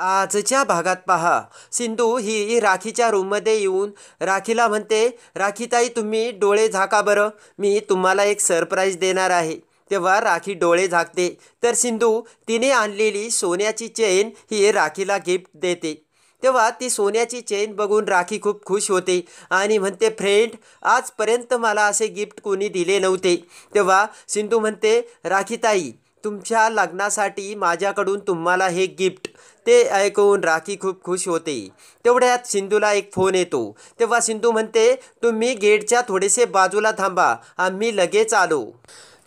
आजच्या भागात पहा सिंधू ही राखीच्या रूममध्ये येऊन राखीला म्हणते राखीताई तुम्ही डोळे झाका बरं मी तुम्हाला एक सरप्राईज देणार आहे तेव्हा राखी डोळे झाकते तर सिंधू तिने आणलेली सोन्याची चेन ही राखीला गिफ्ट देते तेव्हा ती सोन्याची चेन बघून राखी खूप खुश होते आणि म्हणते फ्रेंड आजपर्यंत मला असे गिफ्ट कोणी दिले नव्हते तेव्हा सिंधू म्हणते राखीताई तुमच्या लग्नासाठी माझ्याकडून तुम्हाला हे गिफ्ट ते ऐकून राखी खूप खुश होते तेवढ्यात सिंधूला एक फोन येतो तेव्हा सिंधू म्हणते तुम्ही गेटच्या थोडेसे बाजूला थांबा आम्ही लगेच आलो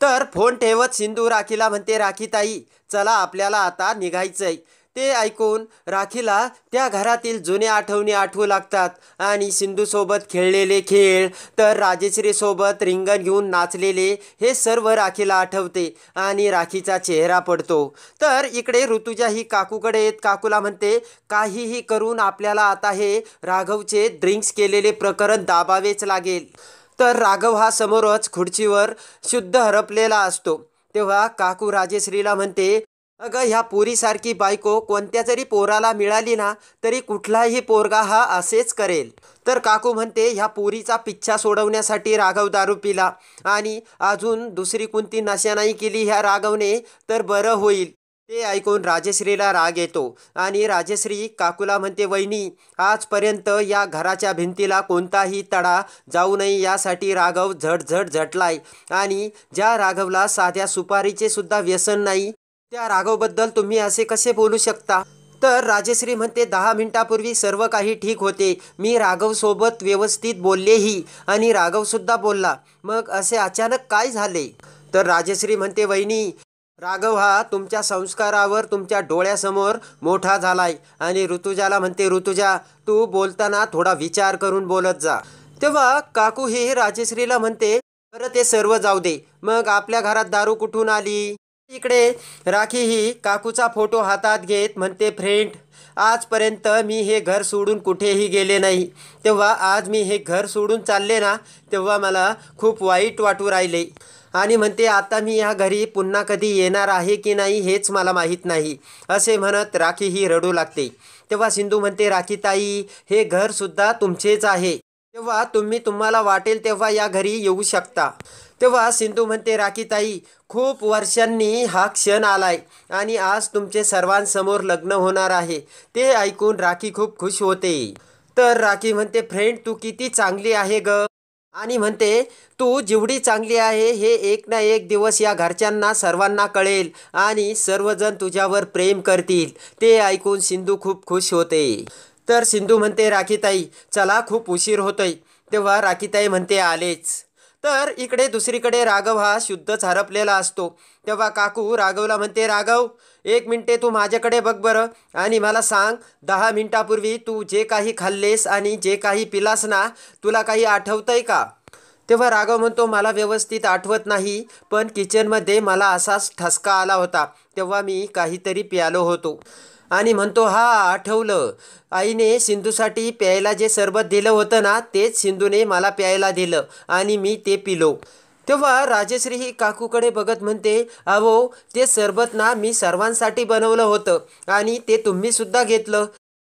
तर फोन ठेवत सिंधू राखीला म्हणते राखी ताई चला आपल्याला आता निघायचंय ते ऐकून राखीला त्या घरातील जुन्या आठवणी आठवू लागतात आणि सिंधूसोबत खेळलेले खेळ तर राजेश्रीसोबत रिंगण घेऊन नाचलेले हे सर्व राखीला आठवते आणि राखीचा चेहरा पडतो तर इकडे ऋतुजा ही काकूकडे येत काकूला म्हणते काहीही करून आपल्याला आता हे राघवचे ड्रिंक्स केलेले प्रकरण दाबावेच लागेल तर राघव हा समोरच खुर्चीवर शुद्ध हरपलेला असतो तेव्हा काकू राजेश्रीला म्हणते अगं ह्या पुरीसारखी बायको कोणत्या जरी पोराला मिळाली ना तरी कुठलाही पोरगा हा असेच करेल तर काकू म्हणते ह्या पुरीचा पिच्छा सोडवण्यासाठी राघव दारू पिला आणि अजून दुसरी कोणती नशा नाही केली ह्या राघवने तर बरं होईल ते ऐकून राजश्रीला राग येतो आणि राजश्री काकूला म्हणते वहिनी आजपर्यंत या घराच्या भिंतीला कोणताही तडा जाऊ नये यासाठी राघव झटझट झटलाय आणि ज्या राघवला साध्या सुपारीचे सुद्धा व्यसन नाही त्या राघवबद्दल तुम्ही असे कसे बोलू शकता तर राजेश्री म्हणते दहा मिनिटापूर्वी सर्व काही ठीक होते मी राघवसोबत व्यवस्थित बोललेही आणि राघवसुद्धा बोलला मग असे अचानक काय झाले तर राजश्री म्हणते वहिनी राघव हा तुमच्या संस्कारावर तुमच्या डोळ्यासमोर मोठा झालाय आणि ऋतुजाला म्हणते ऋतुजा तू बोलताना थोडा विचार करून बोलत जा तेव्हा काकू हे राजश्रीला म्हणते परत ते सर्व जाऊ दे मग आपल्या घरात दारू कुठून आली इकडे राखी ही काकूचा फोटो हातात घेत म्हणते फ्रेंड आजपर्यंत मी हे घर सोडून कुठेही गेले नाही तेव्हा आज मी हे घर सोडून चालले ना तेव्हा मला खूप वाईट वाटू राहिले आणि म्हणते आता मी ह्या घरी पुन्हा कधी येणार आहे की नाही हेच मला माहीत नाही असे म्हणत राखी ही रडू लागते तेव्हा सिंधू म्हणते राखीताई हे घरसुद्धा तुमचेच आहे तेव्हा तुम्ही तुम्हाला वाटेल तेव्हा या घरी येऊ शकता तेव्हा सिंधू म्हणते राखीताई खूप वर्षांनी हा क्षण आलाय आणि आज तुमचे सर्वांसमोर लग्न होणार आहे ते ऐकून राखी खूप खुश होते तर राखी म्हणते फ्रेंड तू किती चांगली आहे ग आणि म्हणते तू जेवढी चांगली आहे हे एक ना एक दिवस या घरच्यांना सर्वांना कळेल आणि सर्वजण तुझ्यावर प्रेम करतील ते ऐकून सिंधू खूप खुश होते तर सिंधू म्हणते राखीताई चला खूप उशीर होतोय तेव्हा राखीताई म्हणते आलेच तर इकडे दुसरीकडे राघव हा शुद्धच हरपलेला असतो तेव्हा काकू राघवला म्हणते राघव एक मिनटे तू माझ्याकडे बघ बरं आणि मला सांग दहा मिनटापूर्वी तू जे काही खाल्लेस आणि जे काही पिलास ना तुला काही आठवतंय का तेव्हा राघव म्हणतो मला व्यवस्थित आठवत नाही पण किचनमध्ये मला असाच ठसका आला होता तेव्हा मी काहीतरी प्यालो होतो आणि म्हणतो हा आठवलं आईने सिंधूसाठी प्यायला जे सरबत दिलं होतं ना तेच सिंधूने मला प्यायला दिलं आणि मी ते पिलो तेव्हा राजश्री ही काकूकडे बघत म्हणते अहो ते सरबत ना मी सर्वांसाठी बनवलं होतं आणि ते तुम्हीसुद्धा घेतलं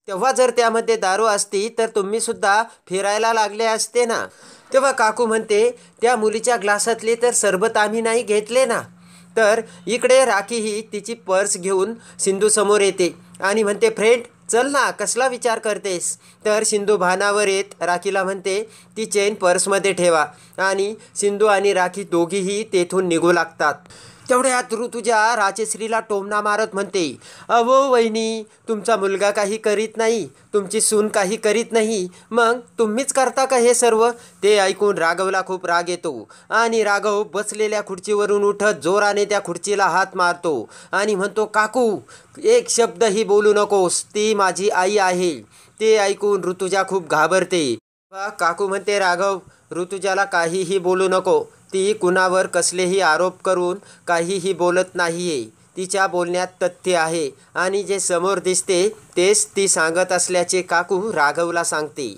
तेव्हा जर त्यामध्ये दारू असती तर तुम्हीसुद्धा फिरायला लागले असते ना तेव्हा काकू म्हणते त्या मुलीच्या ग्लासातले तर सरबत आम्ही नाही घेतले ना तर इकडे राखी ही तिची पर्स घेऊन सिंधूसमोर येते आणि म्हणते फ्रेंड चल ना कसला विचार करतेस तर सिंधू भानावर येत राखीला म्हणते ती चेन पर्समध्ये ठेवा आणि सिंधू आणि राखी दोघीही तेथून निघू लागतात तेवढ्यात ऋतुजा राजश्रीला टोमना मारत म्हणते अवो वहिनी तुमचा मुलगा काही करीत नाही तुमची सून काही करीत नाही मग तुम्हीच करता का हे सर्व ते ऐकून राघवला खूप राग येतो आणि राघव बसलेल्या खुर्चीवरून उठत जोराने त्या खुर्चीला हात मारतो आणि म्हणतो काकू एक शब्दही बोलू नकोस ती माझी आई आहे ते ऐकून ऋतुजा खूप घाबरते काकू म्हणते राघव ऋतुजाला काहीही बोलू नको ती कुणावर कसलेही आरोप करून काहीही बोलत नाहीये तिच्या बोलण्यात तथ्य आहे आणि जे समोर दिसते तेच ती सांगत असल्याचे काकू राघवला सांगते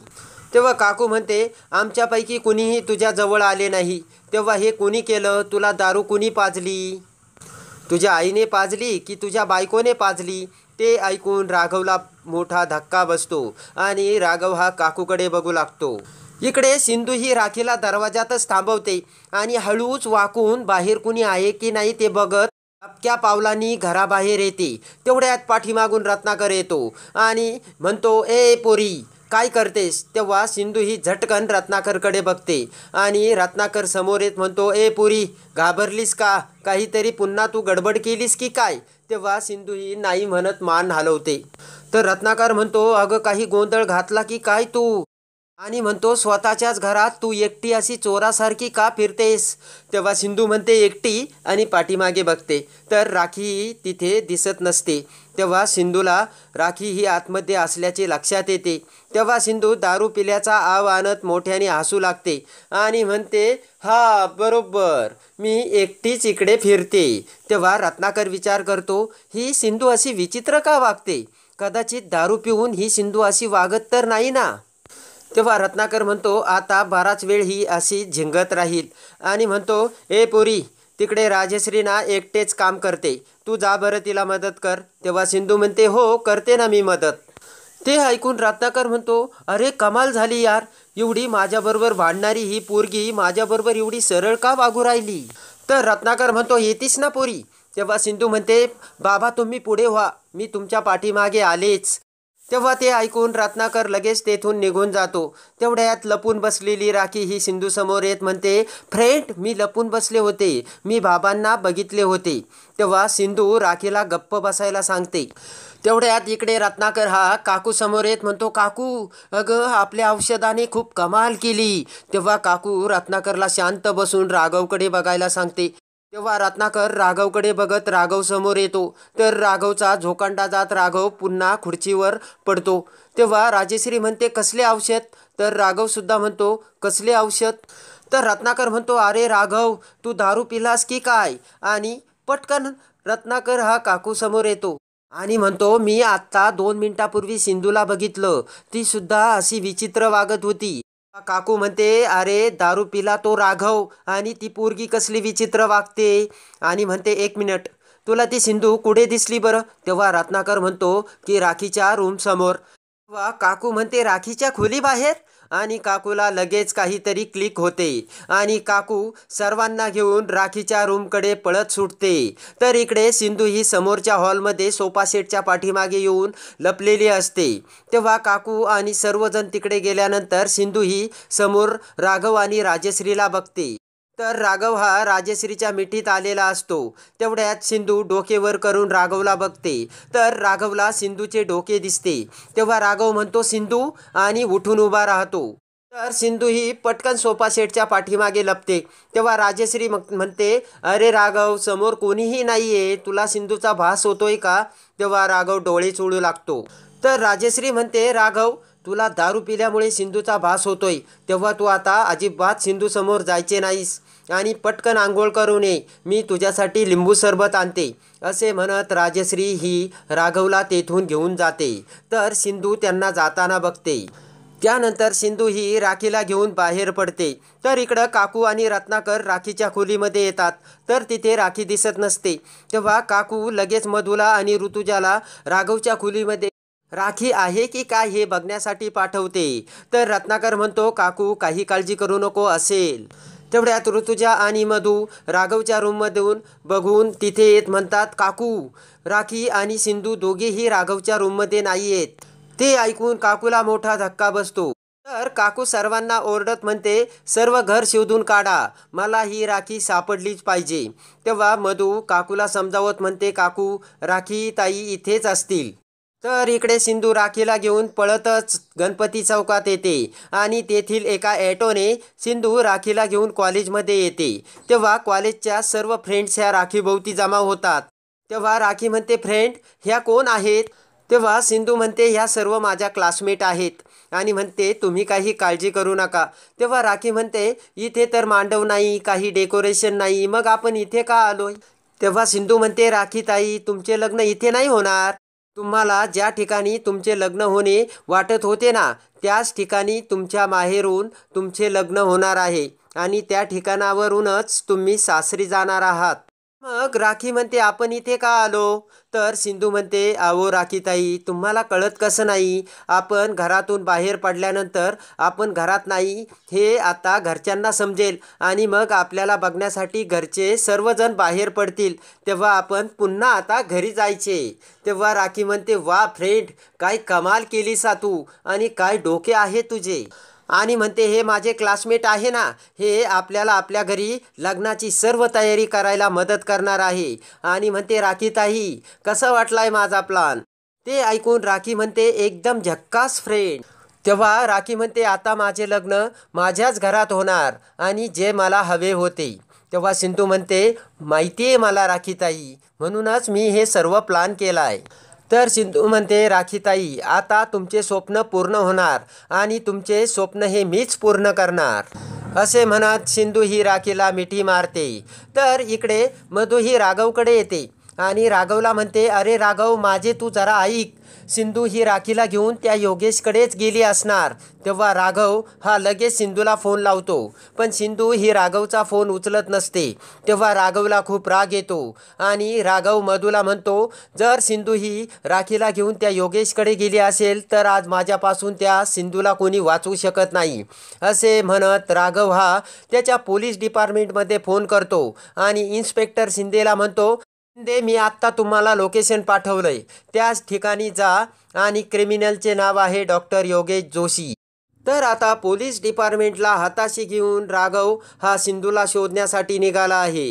तेव्हा काकू म्हणते आमच्यापैकी कुणीही तुझ्या जवळ आले नाही तेव्हा हे कुणी केलं तुला दारू कुणी पाजली तुझ्या आईने पाजली की तुझ्या बायकोने पाजली ते ऐकून राघवला मोठा धक्का बसतो आणि राघव हा काकूकडे बघू लागतो इकडे सिंधू ही राखीला दरवाजातच थांबवते आणि हळूच वाकून बाहेर कुणी आहे की नाही ते बघत आपक्या पावलांनी घराबाहेर येते तेवढ्यात पाठीमागून रत्नाकर येतो आणि म्हणतो ए पोरी काय करतेस तेव्हा सिंधू ही झटकन रत्नाकरकडे बघते आणि रत्नाकर समोर येत म्हणतो ए पुरी घाबरलीस का काहीतरी पुन्हा तू गडबड केलीस की काय तेव्हा सिंधू ही नाही म्हणत मान हलवते तर रत्नाकर म्हणतो अगं काही गोंधळ घातला की काय तू आणि म्हणतो स्वतःच्याच घरात तू एकटी अशी चोरासारखी का फिरतेस तेव्हा सिंधू म्हणते एकटी आणि पाठीमागे बघते तर राखी तिथे दिसत नसते तेव्हा सिंधूला राखी ही आतमध्ये असल्याचे लक्षात येते तेव्हा सिंधू दारू पिल्याचा आव आणत मोठ्याने हसू लागते आणि म्हणते हा बरोबर मी एकटीच इकडे फिरते तेव्हा रत्नाकर विचार करतो ही सिंधू अशी विचित्र का वागते कदाचित दारू पिऊन ही सिंधू अशी वागत तर नाही ना तेव्हा रत्नाकर म्हणतो आता बाराच वेळ ही अशी झिंगत राहील आणि म्हणतो ए पुरी तिकडे राजश्रीना एकटेच काम करते तू जा बरं तिला मदत कर तेव्हा सिंधू म्हणते हो करते ना मी मदत ते ऐकून रत्नाकर म्हणतो अरे कमाल झाली यार एवढी माझ्याबरोबर वाढणारी ही पोरगी माझ्याबरोबर एवढी सरळ का वागू राहिली तर रत्नाकर म्हणतो येतीस ना पोरी तेव्हा सिंधू म्हणते बाबा तुम्ही पुढे व्हा मी तुमच्या पाठीमागे आलेच तेव्हा ते ऐकून रत्नाकर लगेच तेथून निघून जातो तेवढ्यात लपून बसलेली राखी ही समोर येत म्हणते फ्रेंड मी लपून बसले होते मी बाबांना बघितले होते तेव्हा सिंधू राखीला गप्प बसायला सांगते तेवढ्यात इकडे रत्नाकर हा काकू समोर येत म्हणतो काकू अगं आपल्या औषधाने खूप कमाल केली तेव्हा काकू रत्नाकरला शांत बसून राघवकडे बघायला सांगते तेव्हा रत्नाकर राघवकडे बघत राघव समोर येतो तर राघवचा झोकांडा जात राघव पुन्हा खुर्चीवर पडतो तेव्हा राजेश्री म्हणते कसले औषध तर राघव सुद्धा म्हणतो कसले औषध तर रत्नाकर म्हणतो अरे राघव तू दारू पिलास की काय आणि पटकन रत्नाकर हा काकू समोर येतो आणि म्हणतो मी आत्ता दोन मिनिटापूर्वी सिंधूला बघितलं ती सुद्धा अशी विचित्र वागत होती काकू म्हणते अरे दारू पिला तो राघव आणि ती पोरगी कसली विचित्र वागते आणि म्हणते एक मिनिट तुला ती सिंधू कुठे दिसली बरं तेव्हा रत्नाकर म्हणतो की राखीच्या समोर समोर। काकू म्हणते राखीच्या खोली बाहेर। आणि काकूला लगेच काहीतरी क्लिक होते आणि काकू सर्वांना घेऊन राखीच्या रूमकडे पळत सुटते तर इकडे सिंधू ही समोरच्या हॉलमध्ये सोफा सेटच्या पाठीमागे येऊन लपलेली असते तेव्हा काकू आणि सर्वजण तिकडे गेल्यानंतर सिंधू ही समोर राघव आणि राजश्रीला बघते तर राघव हा राजश्रीच्या मिठीत आलेला असतो तेवढ्यात सिंधू डोकेवर करून राघवला बघते तर राघवला सिंधूचे डोके दिसते तेव्हा राघव म्हणतो सिंधू आणि उठून उभा राहतो तर सिंधू ही पटकन सोफा सेटच्या पाठीमागे लपते तेव्हा राजश्री म्हणते अरे राघव समोर कोणीही नाही आहे तुला सिंधूचा भास होतोय का तेव्हा राघव डोळे चोळू लागतो तर राजश्री म्हणते राघव तुला दारू पिल्यामुळे सिंधूचा भास होतोय तेव्हा तू आता अजिबात समोर जायचे नाहीस आणि पटकन आंघोळ करून नये मी तुझ्यासाठी लिंबू सरबत आणते असे म्हणत राजश्री ही राघवला तेथून घेऊन जाते तर सिंधू त्यांना जाताना बघते त्यानंतर सिंधू ही राखीला घेऊन बाहेर पडते तर इकडं काकू आणि रत्नाकर राखीच्या खोलीमध्ये येतात तर तिथे राखी दिसत नसते तेव्हा काकू लगेच मधुला आणि ऋतुजाला राघवच्या खोलीमध्ये राखी आहे की काय हे बघण्यासाठी पाठवते तर रत्नाकर म्हणतो काकू काही काळजी करू नको असेल तेवढ्यात ऋतुजा आणि मधू राघवच्या रूममधून बघून तिथे येत म्हणतात काकू राखी आणि सिंधू दोघेही राघवच्या रूममध्ये नाही आहेत ते ऐकून काकूला मोठा धक्का बसतो तर काकू सर्वांना ओरडत म्हणते सर्व घर शिवधून काढा मला ही राखी सापडलीच पाहिजे तेव्हा मधू काकूला समजावत म्हणते काकू राखी ताई इथेच असतील तर इकडे सिंधू राखीला घेऊन पळतच गणपती चौकात येते आणि तेथील एका ॲटोने सिंधू राखीला घेऊन कॉलेजमध्ये येते तेव्हा कॉलेजच्या सर्व फ्रेंड्स ह्या राखीभोवती जमा होतात तेव्हा राखी म्हणते फ्रेंड ह्या कोण आहेत तेव्हा सिंधू म्हणते ह्या सर्व माझ्या क्लासमेट आहेत आणि म्हणते तुम्ही काही काळजी करू नका तेव्हा राखी म्हणते इथे तर मांडव नाही काही डेकोरेशन नाही मग आपण इथे का आलोय तेव्हा सिंधू म्हणते राखी ताई तुमचे लग्न इथे नाही होणार तुम्हाला ज्या ठिकाणी तुमचे लग्न होणे वाटत होते ना त्याच ठिकाणी तुमच्या माहेरून तुमचे लग्न होणार आहे आणि त्या ठिकाणावरूनच तुम्ही सासरी जाणार आहात मग राखी म्हणते आपण इथे का आलो तर सिंधू म्हणते आवो राखीताई तुम्हाला कळत कसं नाही आपण घरातून बाहेर पडल्यानंतर आपण घरात नाही हे आता घरच्यांना समजेल आणि मग आपल्याला बघण्यासाठी घरचे सर्वजण बाहेर पडतील तेव्हा आपण पुन्हा आता घरी जायचे तेव्हा राखी म्हणते वा फ्रेंड काय कमाल केलीसा तू आणि काय डोके आहे तुझे आणि म्हणते हे माझे क्लासमेट आहे ना हे आपल्याला आपल्या घरी लग्नाची सर्व तयारी करायला मदत करणार आहे आणि म्हणते राखीताई कसं वाटलाय माझा प्लान ते ऐकून राखी म्हणते एकदम झक्कास फ्रेंड तेव्हा राखी म्हणते आता माझे लग्न माझ्याच घरात होणार आणि जे मला हवे होते तेव्हा सिंधू म्हणते माहिती आहे मला राखीताई म्हणूनच मी हे सर्व प्लान केला आहे तर सिंधू म्हणते राखीताई आता तुमचे स्वप्न पूर्ण होणार आणि तुमचे स्वप्न हे मीच पूर्ण करणार असे म्हणत सिंधू ही राखीला मिठी मारते तर इकडे मधू ही राघवकडे येते आणि राघवला म्हणते अरे राघव माझे तू जरा ऐक सिंधू ही राखीला घेऊन त्या योगेशकडेच गेली असणार तेव्हा राघव हा लगेच सिंधूला फोन लावतो पण सिंधू ही राघवचा फोन उचलत नसते तेव्हा राघवला खूप राग येतो आणि राघव मधूला म्हणतो जर सिंधू ही राखीला घेऊन त्या योगेशकडे गेली असेल तर आज माझ्यापासून त्या सिंधूला कोणी वाचवू शकत नाही असे म्हणत राघव हा त्याच्या पोलीस डिपार्टमेंटमध्ये फोन करतो आणि इन्स्पेक्टर शिंदेला म्हणतो दे मी आत्ता तुम्हाला लोकेशन पाठवलंय त्याच ठिकाणी जा आणि क्रिमिनलचे नाव आहे डॉक्टर योगेश जोशी तर आता पोलीस डिपार्टमेंटला हाताशी घेऊन राघव हा सिंधूला शोधण्यासाठी निघाला आहे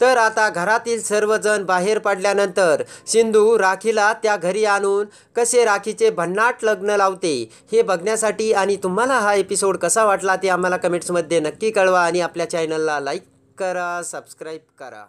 तर आता घरातील सर्वजण बाहेर पडल्यानंतर सिंधू राखीला त्या घरी आणून कसे राखीचे भन्नाट लग्न लावते हे बघण्यासाठी आणि तुम्हाला हा एपिसोड कसा वाटला ते आम्हाला कमेंट्समध्ये नक्की कळवा आणि आपल्या चॅनलला लाईक करा सबस्क्राईब करा